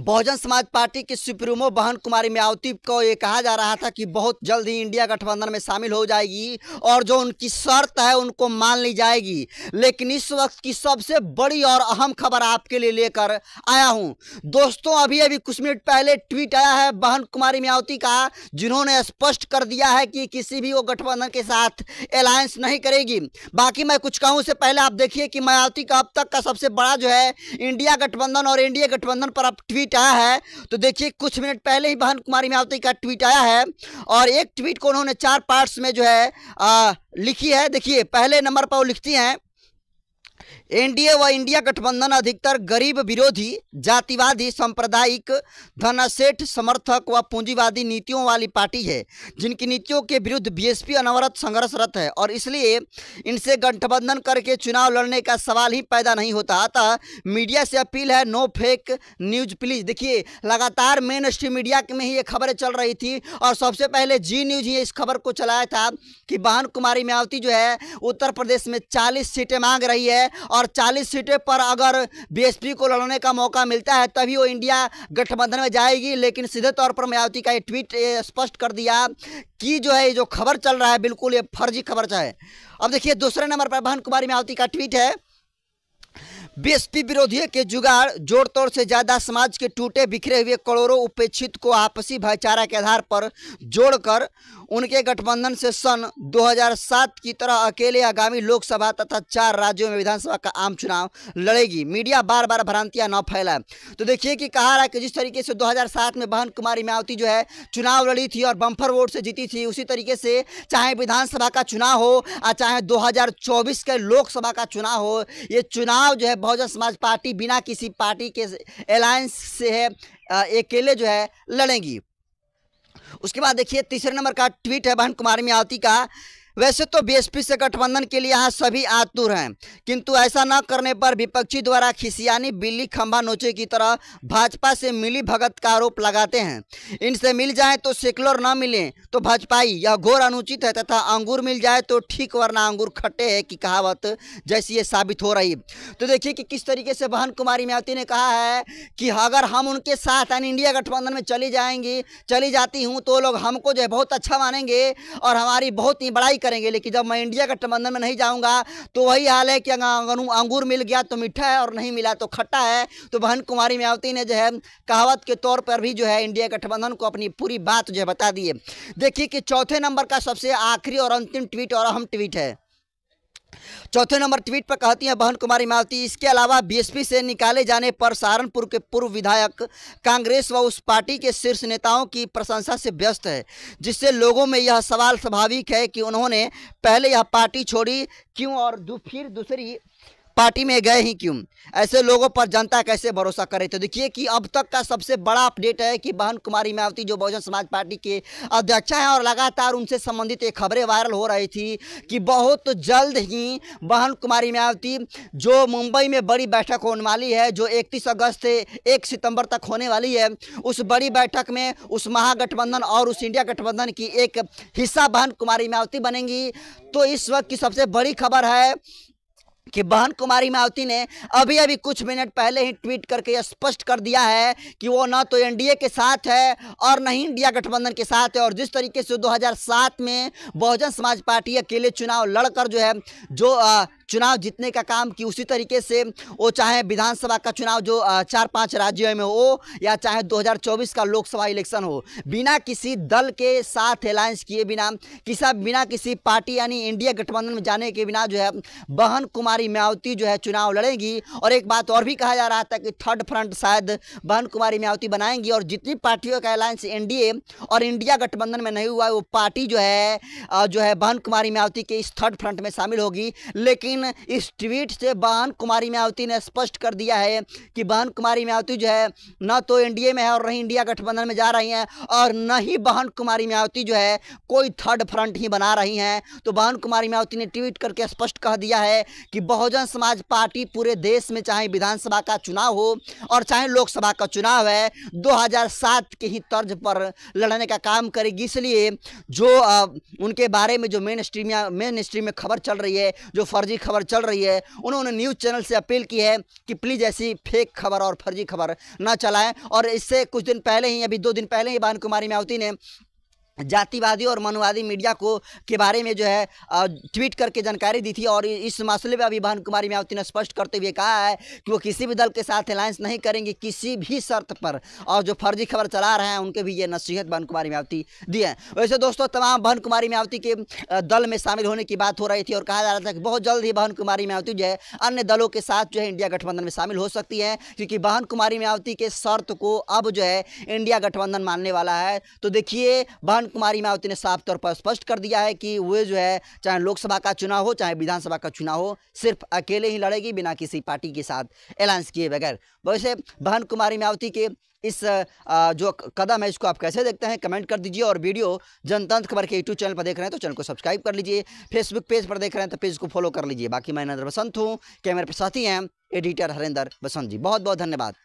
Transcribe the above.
बहुजन समाज पार्टी की सुप्रीमो बहन कुमारी मायावती को ये कहा जा रहा था कि बहुत जल्द ही इंडिया गठबंधन में शामिल हो जाएगी और जो उनकी शर्त है उनको मान ली जाएगी लेकिन इस वक्त की सबसे बड़ी और अहम खबर आपके लिए लेकर आया हूँ दोस्तों अभी अभी कुछ मिनट पहले ट्वीट आया है बहन कुमारी मायावती का जिन्होंने स्पष्ट कर दिया है कि किसी भी वो गठबंधन के साथ अलायंस नहीं करेगी बाकी मैं कुछ कहूँ उससे पहले आप देखिए कि मायावती का अब तक का सबसे बड़ा जो है इंडिया गठबंधन और एनडीए गठबंधन पर अब ट्वीट ट्वीट आया है तो देखिए कुछ मिनट पहले ही बहन कुमारी मायावती का ट्वीट आया है और एक ट्वीट को उन्होंने चार पार्ट्स में जो है आ, लिखी है देखिए पहले नंबर पर वो लिखती हैं एनडीए व इंडिया गठबंधन अधिकतर गरीब विरोधी जातिवादी सांप्रदायिक धनसेठ समर्थक व पूंजीवादी नीतियों वाली पार्टी है जिनकी नीतियों के विरुद्ध बीएसपी अनवरत संघर्षरत है और इसलिए इनसे गठबंधन करके चुनाव लड़ने का सवाल ही पैदा नहीं होता अतः मीडिया से अपील है नो फेक न्यूज प्लीज देखिए लगातार मेन स्ट्रीम मीडिया में ही ये खबरें चल रही थी और सबसे पहले जी न्यूज ही इस खबर को चलाया था कि बहन कुमारी मायावती जो है उत्तर प्रदेश में चालीस सीटें मांग रही है और और 40 सीटें पर अगर बीएसपी को लड़ने का मौका मिलता है तभी वो इंडिया गठबंधन में जाएगी लेकिन सीधे तौर पर मायावती का ये ट्वीट स्पष्ट कर दिया कि जो है ये जो खबर चल रहा है बिल्कुल ये फर्जी खबर चाहे अब देखिए दूसरे नंबर पर बहन कुमारी मायावती का ट्वीट है बीएसपी विरोधी के जुगाड़ जोर तोड़ से ज्यादा समाज के टूटे बिखरे हुए करोड़ों उपेक्षित को आपसी भाईचारा के आधार पर जोड़कर उनके गठबंधन से सन 2007 की तरह अकेले आगामी लोकसभा तथा चार राज्यों में विधानसभा का आम चुनाव लड़ेगी मीडिया बार बार भ्रांतियां न फैलाए तो देखिए कि कहा रहा है कि जिस तरीके से 2007 में बहन कुमारी मायावती जो है चुनाव लड़ी थी और बम्फर वोट से जीती थी उसी तरीके से चाहे विधानसभा का चुनाव हो और चाहे दो के लोकसभा का चुनाव हो ये चुनाव जो है बहुजन समाज पार्टी बिना किसी पार्टी के अलायंस से है अकेले जो है लड़ेंगी उसके बाद देखिए तीसरे नंबर का ट्वीट है बहन कुमार मियावती का वैसे तो बीएसपी से गठबंधन के लिए यहाँ सभी आतुर हैं किंतु ऐसा न करने पर विपक्षी द्वारा खिसियानी बिल्ली खंभा नोचे की तरह भाजपा से मिली भगत का आरोप लगाते हैं इनसे मिल जाए तो सेकुलर न मिले तो भाजपाई यह घोर अनुचित है तथा अंगूर मिल जाए तो ठीक वरना अंगूर खट्टे है की कहावत जैसी ये साबित हो रही तो देखिए कि किस तरीके से बहन कुमारी मायावती ने कहा है कि अगर हम उनके साथ यानी इंडिया गठबंधन में चली जाएंगी चली जाती हूँ तो लोग हमको जो है बहुत अच्छा मानेंगे और हमारी बहुत ही बड़ाई करेंगे लेकिन जब मैं इंडिया गठबंधन में नहीं जाऊँगा तो वही हाल है कि अं-, अंगूर मिल गया तो मीठा है और नहीं मिला तो खट्टा है तो बहन कुमारी मायावती ने जो है कहावत के तौर पर भी जो है इंडिया गठबंधन को अपनी पूरी बात जो है बता दी है देखिए कि चौथे नंबर का सबसे आखिरी और अंतिम ट्वीट और अहम ट्वीट है चौथे नंबर ट्वीट पर कहती हैं बहन कुमारी मालती इसके अलावा बीएसपी से निकाले जाने पर सहारनपुर के पूर्व विधायक कांग्रेस व उस पार्टी के शीर्ष नेताओं की प्रशंसा से व्यस्त है जिससे लोगों में यह सवाल स्वाभाविक है कि उन्होंने पहले यह पार्टी छोड़ी क्यों और फिर दूसरी पार्टी में गए ही क्यों ऐसे लोगों पर जनता कैसे भरोसा करे तो देखिए कि अब तक का सबसे बड़ा अपडेट है कि बहन कुमारी मायावती जो बहुजन समाज पार्टी के अध्यक्ष हैं और लगातार उनसे संबंधित एक खबरें वायरल हो रही थी कि बहुत जल्द ही बहन कुमारी मायावती जो मुंबई में बड़ी बैठक होने वाली है जो इकतीस अगस्त से एक सितंबर तक होने वाली है उस बड़ी बैठक में उस महागठबंधन और उस इंडिया गठबंधन की एक हिस्सा बहन कुमारी मायावती बनेंगी तो इस वक्त की सबसे बड़ी खबर है कि बहन कुमारी मायावती ने अभी अभी कुछ मिनट पहले ही ट्वीट करके यह स्पष्ट कर दिया है कि वो ना तो एनडीए के साथ है और न ही इंडिया गठबंधन के साथ है और जिस तरीके से 2007 में बहुजन समाज पार्टी अकेले चुनाव लड़कर जो है जो आ, चुनाव जीतने का काम की उसी तरीके से वो चाहे विधानसभा का चुनाव जो चार पांच राज्यों में हो या चाहे 2024 का लोकसभा इलेक्शन हो बिना किसी दल के साथ अलायंस किए बिना किसा बिना किसी पार्टी यानी इंडिया गठबंधन में जाने के बिना जो है बहन कुमार कुमारी मायावती जो है चुनाव लड़ेंगी और एक बात और भी कहा जा रहा था कि थर्ड फ्रंट शायद बहन कुमारी मायावती बनाएंगी और जितनी पार्टियों का अलायंस एनडीए और इंडिया गठबंधन में नहीं हुआ है वो पार्टी जो है जो है बहन कुमारी मायावती के इस थर्ड फ्रंट में शामिल होगी लेकिन इस ट्वीट से बहन कुमारी मायावती ने स्पष्ट कर दिया है कि बहन कुमारी मायावती जो है न तो एन में है और नहीं इंडिया गठबंधन में जा रही हैं और न ही बहन कुमारी मायावती जो है कोई थर्ड फ्रंट ही बना रही हैं तो बहन कुमारी मायावती ने ट्वीट करके स्पष्ट कह दिया है कि बहुजन समाज पार्टी पूरे देश में चाहे विधानसभा का चुनाव हो और चाहे लोकसभा का चुनाव है 2007 के ही तर्ज पर लड़ने का काम करेगी इसलिए जो आ, उनके बारे में जो मेन स्ट्रीम या मेन स्ट्रीम में खबर चल रही है जो फर्जी खबर चल रही है उन्होंने न्यूज़ चैनल से अपील की है कि प्लीज़ ऐसी फेक खबर और फर्जी खबर ना चलाएँ और इससे कुछ दिन पहले ही अभी दो दिन पहले ही बान कुमारी मायावती ने जातिवादी और मनुवादी मीडिया को के बारे में जो है ट्वीट करके जानकारी दी थी और इस मसले पर अभी भान कुमारी मायावती ने स्पष्ट करते हुए कहा है कि वो किसी भी दल के साथ अलायंस नहीं करेंगे किसी भी शर्त पर और जो फर्जी खबर चला रहे हैं उनके भी ये नसीहत भान कुमारी मायावती दी है वैसे दोस्तों तमाम भान कुमारी मायावती के दल में शामिल होने की बात हो रही थी और कहा जा रहा था कि बहुत जल्द ही भान कुमारी मायावती जो है अन्य दलों के साथ जो है इंडिया गठबंधन में शामिल हो सकती है क्योंकि भान कुमारी मायावती के शर्त को अब जो है इंडिया गठबंधन मानने वाला है तो देखिए भान कुमारी मायावती ने साफ तौर पर स्पष्ट कर दिया है कि वे जो है चाहे लोकसभा का चुनाव हो चाहे विधानसभा का चुनाव हो सिर्फ अकेले ही लड़ेगी बिना किसी पार्टी के साथ अलायंस किए बगैर वैसे बहन कुमारी मायावती के इस जो कदम है इसको आप कैसे देखते हैं कमेंट कर दीजिए और वीडियो जनतंत्र खबर के यूट्यूब चैनल पर देख रहे हैं तो चैनल को सब्सक्राइब कर लीजिए फेसबुक पेज पर देख रहे हैं तो पेज को फॉलो कर लीजिए बाकी मैं नरेंद्र बसंत हूँ कैमरे पर साथी हैं एडिटर हरेंद्र बसंत जी बहुत बहुत धन्यवाद